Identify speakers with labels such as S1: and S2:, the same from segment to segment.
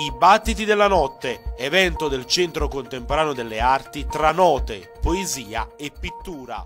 S1: I battiti della notte, evento del Centro Contemporaneo delle Arti tra note, poesia e pittura.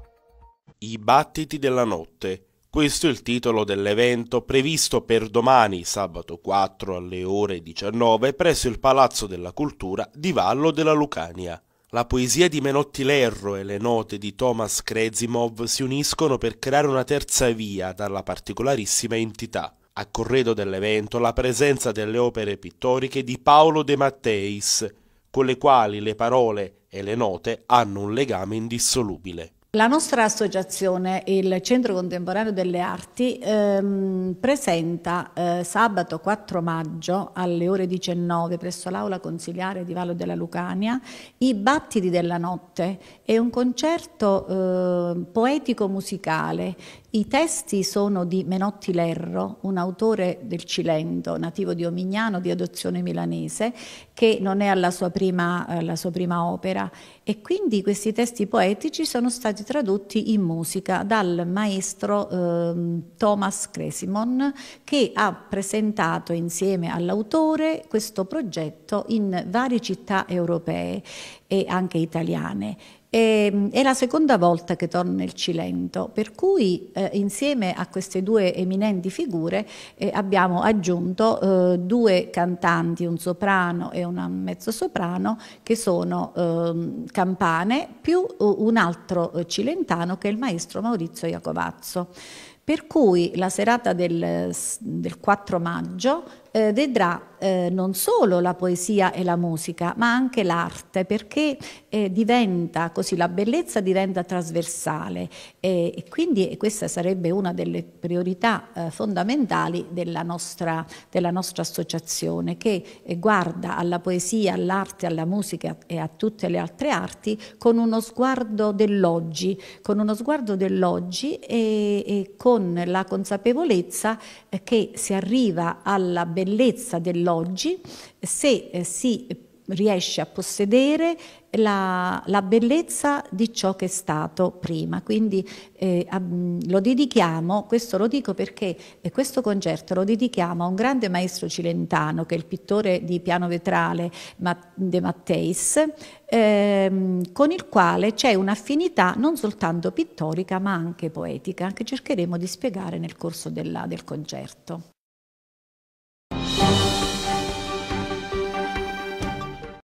S1: I battiti della notte. Questo è il titolo dell'evento previsto per domani, sabato 4 alle ore 19, presso il Palazzo della Cultura di Vallo della Lucania. La poesia di Menotti Lerro e le note di Thomas Krezimov si uniscono per creare una terza via dalla particolarissima entità a corredo dell'evento la presenza delle opere pittoriche di Paolo De Matteis, con le quali le parole e le note hanno un legame indissolubile.
S2: La nostra associazione, il Centro Contemporaneo delle Arti, ehm, presenta eh, sabato 4 maggio alle ore 19 presso l'Aula Consiliare di Vallo della Lucania I Battiti della Notte, è un concerto eh, poetico-musicale. I testi sono di Menotti Lerro, un autore del Cilento, nativo di Omignano, di adozione milanese, che non è alla sua prima, eh, sua prima opera e quindi questi testi poetici sono stati stati tradotti in musica dal maestro eh, Thomas Cresimon che ha presentato insieme all'autore questo progetto in varie città europee e anche italiane. E, ehm, è la seconda volta che torna nel Cilento, per cui eh, insieme a queste due eminenti figure eh, abbiamo aggiunto eh, due cantanti, un soprano e una mezzosoprano, che sono ehm, Campane, più un altro eh, cilentano che è il maestro Maurizio Iacovazzo. Per cui la serata del, del 4 maggio eh, vedrà eh, non solo la poesia e la musica, ma anche l'arte, perché eh, diventa così, la bellezza diventa trasversale eh, e quindi questa sarebbe una delle priorità eh, fondamentali della nostra, della nostra, associazione, che eh, guarda alla poesia, all'arte, alla musica e a tutte le altre arti con uno sguardo dell'oggi, con uno sguardo dell'oggi e, e con la consapevolezza che si arriva alla bellezza bellezza dell'oggi se eh, si riesce a possedere la, la, bellezza di ciò che è stato prima. Quindi eh, lo dedichiamo, questo lo dico perché eh, questo concerto lo dedichiamo a un grande maestro cilentano che è il pittore di piano vetrale De Matteis, ehm, con il quale c'è un'affinità non soltanto pittorica ma anche poetica, che cercheremo di spiegare nel corso della, del concerto.